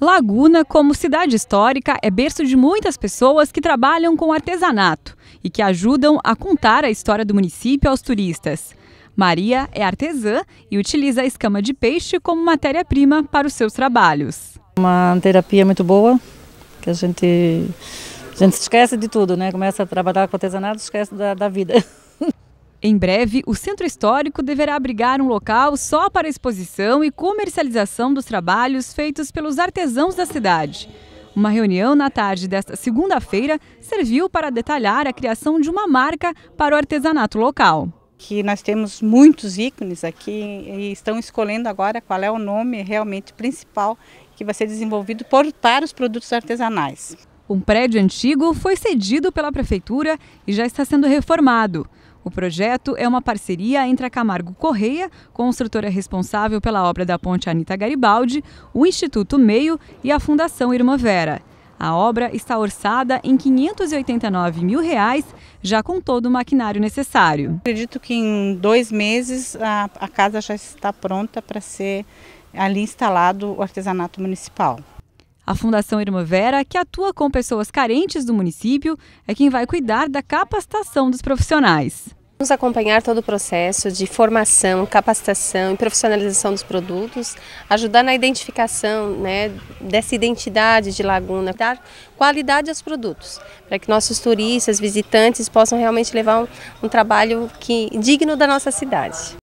Laguna, como cidade histórica, é berço de muitas pessoas que trabalham com artesanato e que ajudam a contar a história do município aos turistas. Maria é artesã e utiliza a escama de peixe como matéria-prima para os seus trabalhos. Uma terapia muito boa, que a gente, a gente esquece de tudo, né? Começa a trabalhar com artesanato, esquece da, da vida. Em breve, o Centro Histórico deverá abrigar um local só para exposição e comercialização dos trabalhos feitos pelos artesãos da cidade. Uma reunião na tarde desta segunda-feira serviu para detalhar a criação de uma marca para o artesanato local. Que nós temos muitos ícones aqui e estão escolhendo agora qual é o nome realmente principal que vai ser desenvolvido por, para os produtos artesanais. Um prédio antigo foi cedido pela prefeitura e já está sendo reformado. O projeto é uma parceria entre a Camargo Correia, construtora responsável pela obra da Ponte Anita Garibaldi, o Instituto Meio e a Fundação Irmã Vera. A obra está orçada em 589 mil reais, já com todo o maquinário necessário. Acredito que em dois meses a, a casa já está pronta para ser ali instalado o artesanato municipal. A Fundação Irmã Vera, que atua com pessoas carentes do município, é quem vai cuidar da capacitação dos profissionais. Vamos acompanhar todo o processo de formação, capacitação e profissionalização dos produtos, ajudar na identificação né, dessa identidade de Laguna, dar qualidade aos produtos, para que nossos turistas, visitantes possam realmente levar um, um trabalho que, digno da nossa cidade.